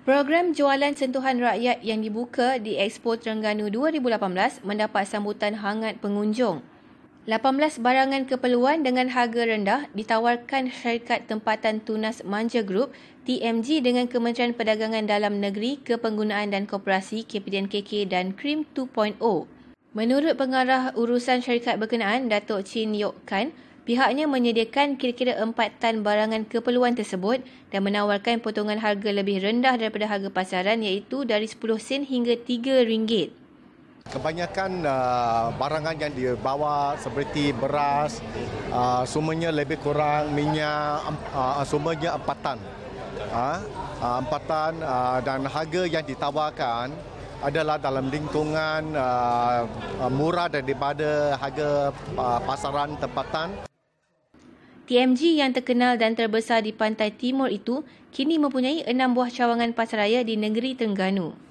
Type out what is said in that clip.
Program jualan sentuhan rakyat yang dibuka di Expo Terengganu 2018 mendapat sambutan hangat pengunjung. 18 barangan keperluan dengan harga rendah ditawarkan syarikat tempatan tunas Manja Group TMG dengan Kementerian Perdagangan Dalam Negeri Kepenggunaan dan Koperasi KPDNKK dan CRIM 2.0. Menurut Pengarah Urusan Syarikat Berkenaan, Datuk Chin Yok Kan, Pihaknya menyediakan kira-kira 4 tan barangan keperluan tersebut dan menawarkan potongan harga lebih rendah daripada harga pasaran iaitu dari 10 sen hingga rm ringgit. Kebanyakan uh, barangan yang dibawa seperti beras, uh, semuanya lebih kurang minyak, uh, semuanya empatan. Ha? Uh, empatan uh, dan harga yang ditawarkan adalah dalam lingkungan uh, uh murah daripada harga uh, pasaran tempatan. TMG yang terkenal dan terbesar di pantai timur itu kini mempunyai enam buah cawangan pasaraya di negeri Terengganu.